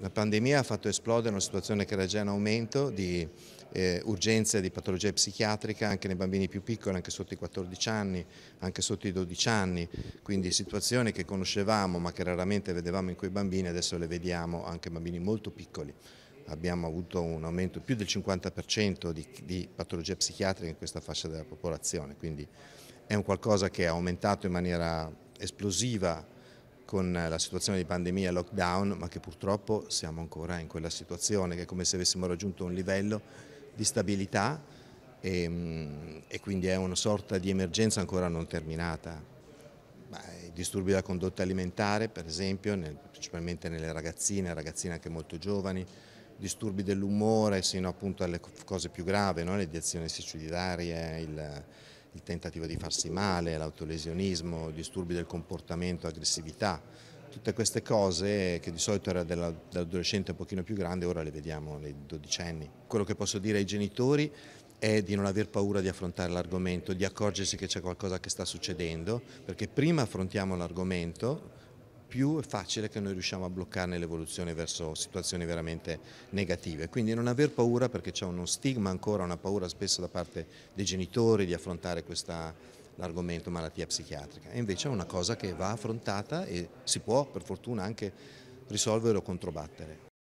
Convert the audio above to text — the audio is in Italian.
La pandemia ha fatto esplodere una situazione che era già in aumento di eh, urgenze di patologia psichiatrica anche nei bambini più piccoli, anche sotto i 14 anni, anche sotto i 12 anni, quindi situazioni che conoscevamo ma che raramente vedevamo in quei bambini, adesso le vediamo anche in bambini molto piccoli. Abbiamo avuto un aumento più del 50% di, di patologia psichiatrica in questa fascia della popolazione, quindi è un qualcosa che è aumentato in maniera esplosiva con eh, la situazione di pandemia e lockdown, ma che purtroppo siamo ancora in quella situazione, che è come se avessimo raggiunto un livello di stabilità e, ehm, e quindi è una sorta di emergenza ancora non terminata. I disturbi della condotta alimentare, per esempio, nel, principalmente nelle ragazzine, ragazzine anche molto giovani, disturbi dell'umore, sino appunto alle cose più gravi, no? le diazioni suicidarie, il il tentativo di farsi male, l'autolesionismo, disturbi del comportamento, aggressività, tutte queste cose che di solito era dell'adolescente un pochino più grande, ora le vediamo nei dodicenni. Quello che posso dire ai genitori è di non aver paura di affrontare l'argomento, di accorgersi che c'è qualcosa che sta succedendo, perché prima affrontiamo l'argomento, più è facile che noi riusciamo a bloccarne l'evoluzione verso situazioni veramente negative. Quindi non aver paura perché c'è uno stigma ancora, una paura spesso da parte dei genitori di affrontare l'argomento malattia psichiatrica. E invece è una cosa che va affrontata e si può per fortuna anche risolvere o controbattere.